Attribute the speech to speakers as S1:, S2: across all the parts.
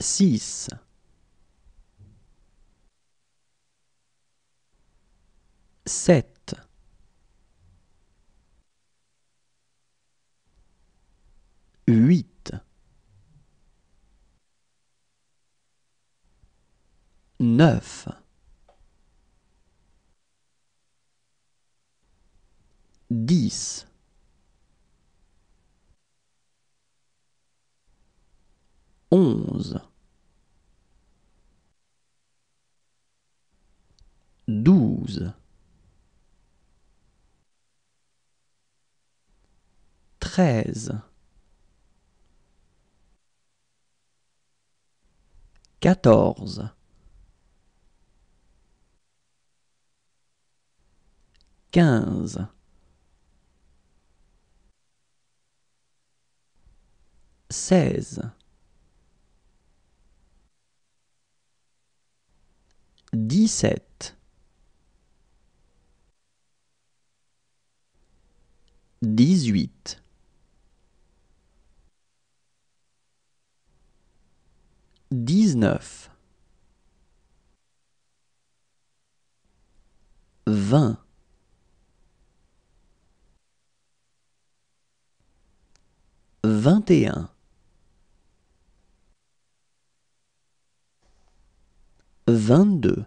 S1: 6 7 8 9 10 11 12 13 14 15 16 dix-sept. Dix-huit. Dix-neuf. Vingt. Vingt et un. vingt-deux.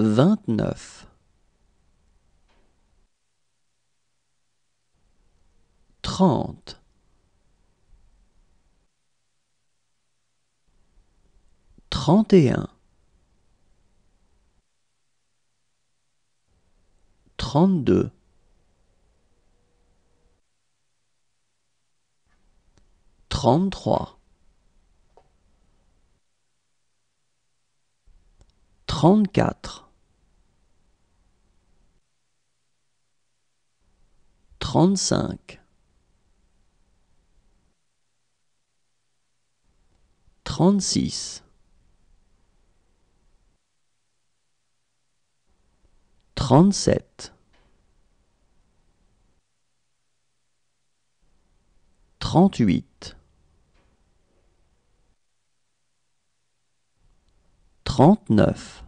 S1: 29 30 31 32 33 34 35 36 37 38 39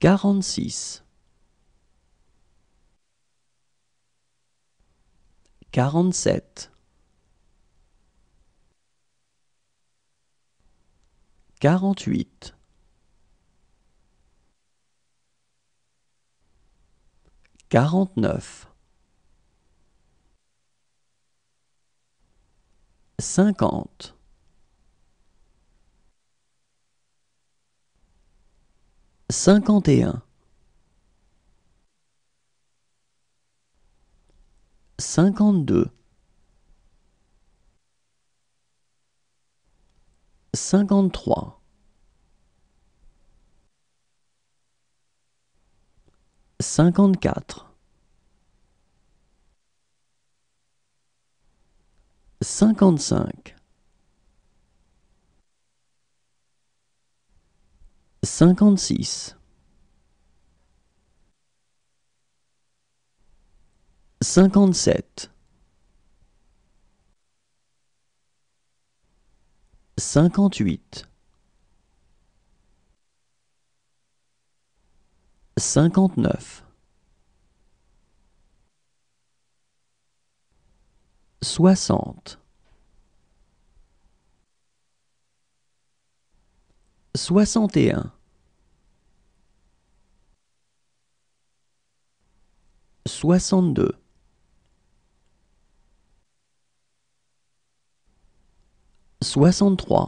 S1: 46 47 48 49 50 51 52 53 54 55 cinquante-six cinquante-sept cinquante-huit cinquante-neuf soixante 61 62 63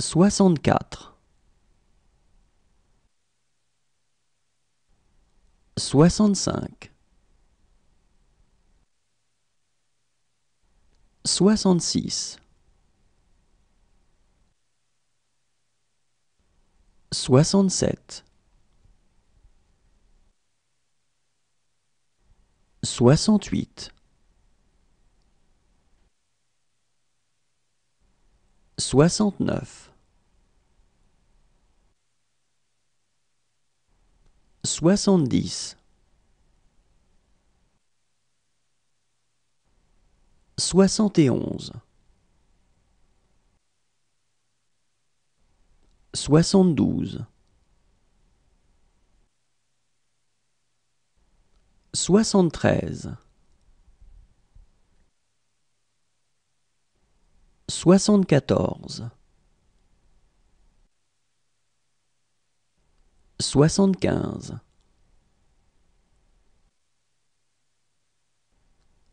S1: 64 65 66 67 68 69 70 soixante et onze, soixante-douze, soixante-treize, soixante-quatorze, soixante-quinze.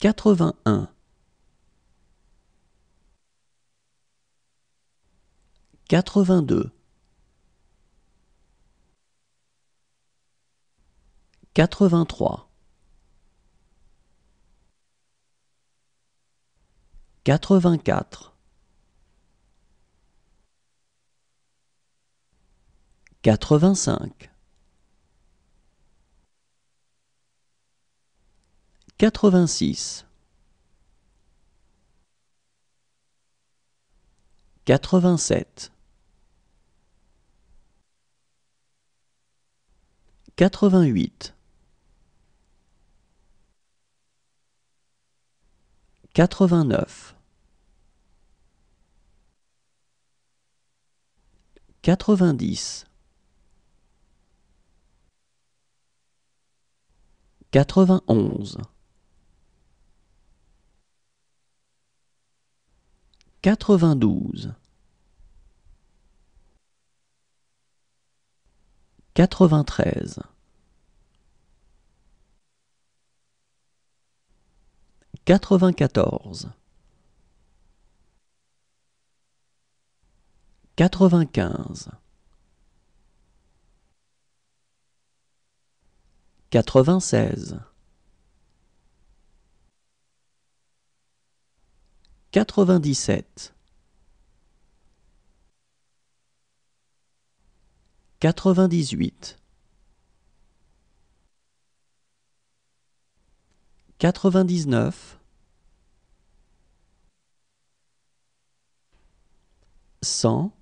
S1: 81 82 83 84 85 Quatre-vingt-six. Quatre-vingt-sept. Quatre-vingt-huit. Quatre-vingt-neuf. Quatre-vingt-dix. Quatre-vingt-onze. 92 93 94 95 96 97 98 99 100